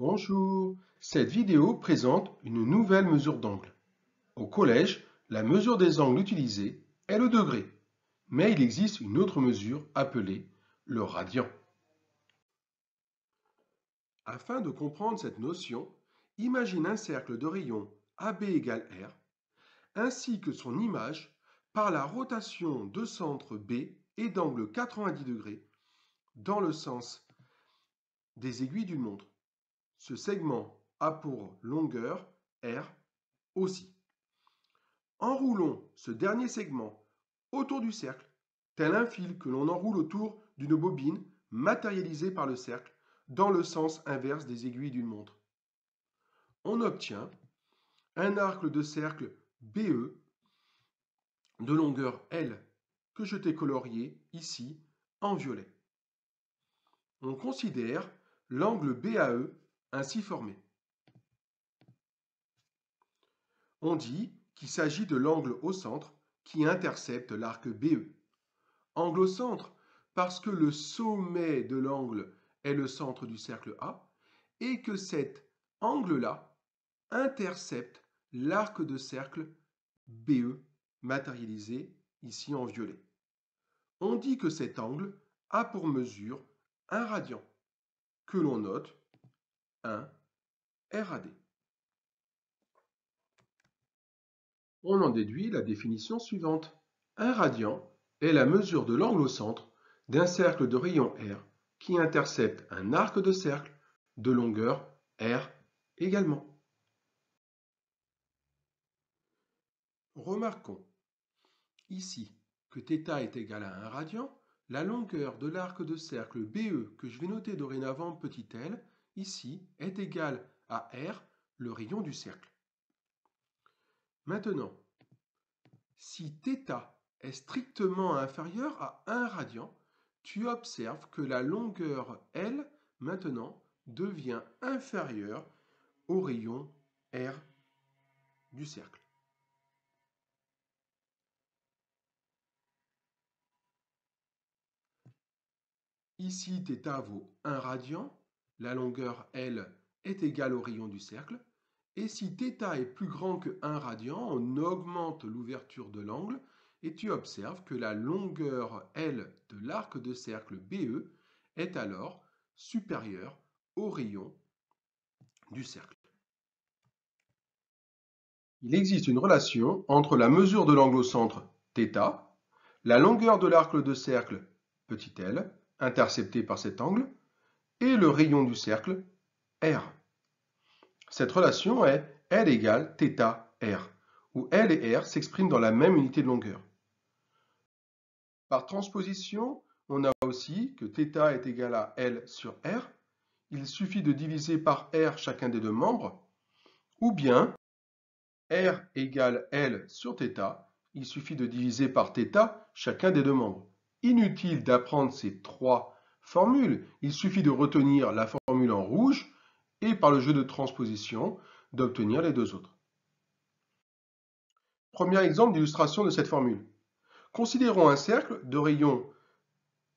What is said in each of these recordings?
Bonjour Cette vidéo présente une nouvelle mesure d'angle. Au collège, la mesure des angles utilisée est le degré. Mais il existe une autre mesure appelée le radian. Afin de comprendre cette notion, imagine un cercle de rayon AB égale R, ainsi que son image par la rotation de centre B et d'angle 90 degrés dans le sens des aiguilles d'une montre. Ce segment a pour longueur R aussi. Enroulons ce dernier segment autour du cercle, tel un fil que l'on enroule autour d'une bobine matérialisée par le cercle dans le sens inverse des aiguilles d'une montre. On obtient un arc de cercle BE de longueur L que je t'ai colorié ici en violet. On considère l'angle BAE ainsi formé. On dit qu'il s'agit de l'angle au centre qui intercepte l'arc BE. Angle au centre parce que le sommet de l'angle est le centre du cercle A et que cet angle-là intercepte l'arc de cercle BE matérialisé ici en violet. On dit que cet angle a pour mesure un radian que l'on note 1 RAD. On en déduit la définition suivante. Un radian est la mesure de l'angle au centre d'un cercle de rayon R qui intercepte un arc de cercle de longueur R également. Remarquons ici que θ est égal à 1 radian, la longueur de l'arc de cercle BE que je vais noter dorénavant petit l ici, est égal à R, le rayon du cercle. Maintenant, si θ est strictement inférieur à 1 radian, tu observes que la longueur L, maintenant, devient inférieure au rayon R du cercle. Ici, θ vaut 1 radian, la longueur L est égale au rayon du cercle. Et si θ est plus grand que 1 radian, on augmente l'ouverture de l'angle et tu observes que la longueur L de l'arc de cercle BE est alors supérieure au rayon du cercle. Il existe une relation entre la mesure de l'angle au centre θ, la longueur de l'arc de cercle petit l, intercepté par cet angle, et le rayon du cercle R. Cette relation est L égale θ R, où L et R s'expriment dans la même unité de longueur. Par transposition, on a aussi que θ est égal à L sur R. Il suffit de diviser par R chacun des deux membres, ou bien R égale L sur θ, il suffit de diviser par θ chacun des deux membres. Inutile d'apprendre ces trois Formule. Il suffit de retenir la formule en rouge et par le jeu de transposition d'obtenir les deux autres. Premier exemple d'illustration de cette formule. Considérons un cercle de rayon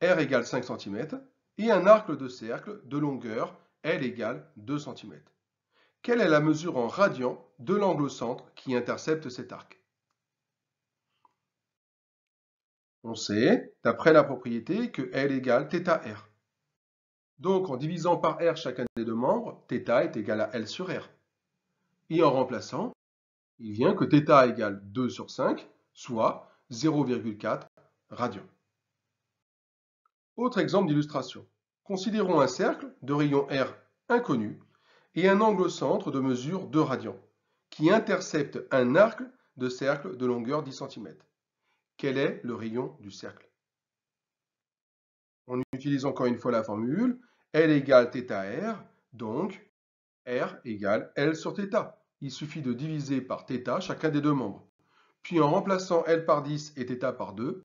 R égale 5 cm et un arc de cercle de longueur L égale 2 cm. Quelle est la mesure en radian de l'angle au centre qui intercepte cet arc On sait, d'après la propriété, que L égale r. Donc, en divisant par R chacun des deux membres, θ est égal à L sur R. Et en remplaçant, il vient que θ égale 2 sur 5, soit 0,4 radian. Autre exemple d'illustration. Considérons un cercle de rayon R inconnu et un angle centre de mesure 2 radians qui intercepte un arc de cercle de longueur 10 cm. Quel est le rayon du cercle On utilise encore une fois la formule L égale r, donc R égale L sur θ. Il suffit de diviser par θ chacun des deux membres. Puis en remplaçant L par 10 et θ par 2,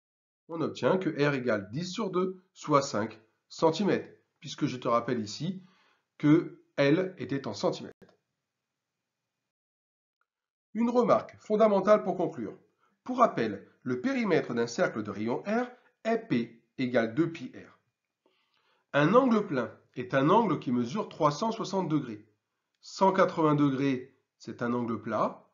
on obtient que R égale 10 sur 2, soit 5 cm, puisque je te rappelle ici que L était en centimètres. Une remarque fondamentale pour conclure. Pour rappel, le périmètre d'un cercle de rayon R est P égale 2πr. Un angle plein est un angle qui mesure 360 degrés. 180 degrés, c'est un angle plat.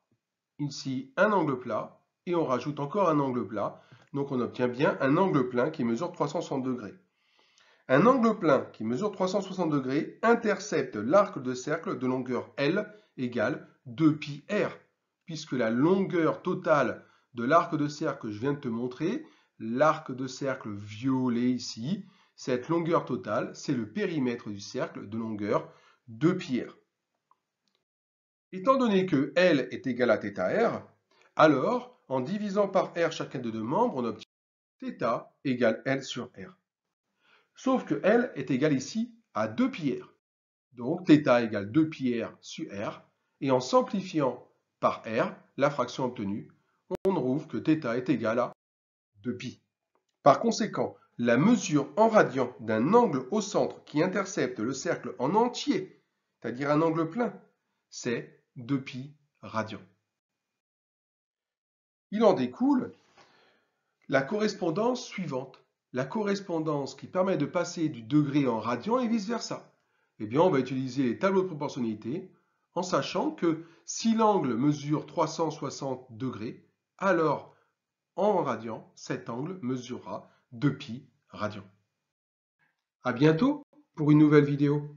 Ici, un angle plat. Et on rajoute encore un angle plat. Donc on obtient bien un angle plein qui mesure 360 degrés. Un angle plein qui mesure 360 degrés intercepte l'arc de cercle de longueur L égale 2πr, puisque la longueur totale de l'arc de cercle que je viens de te montrer, l'arc de cercle violet ici, cette longueur totale, c'est le périmètre du cercle de longueur pi r. Étant donné que L est égal à r, alors, en divisant par R chacun des deux membres, on obtient θ égale L sur R. Sauf que L est égal ici à 2 r. Donc θ égale 2 r sur R. Et en simplifiant par R, la fraction obtenue on trouve que θ est égal à 2π. Par conséquent, la mesure en radian d'un angle au centre qui intercepte le cercle en entier, c'est-à-dire un angle plein, c'est 2π radian. Il en découle la correspondance suivante, la correspondance qui permet de passer du degré en radian et vice-versa. Eh bien, on va utiliser les tableaux de proportionnalité en sachant que si l'angle mesure 360 degrés, alors en radian, cet angle mesurera 2π radian. A bientôt pour une nouvelle vidéo.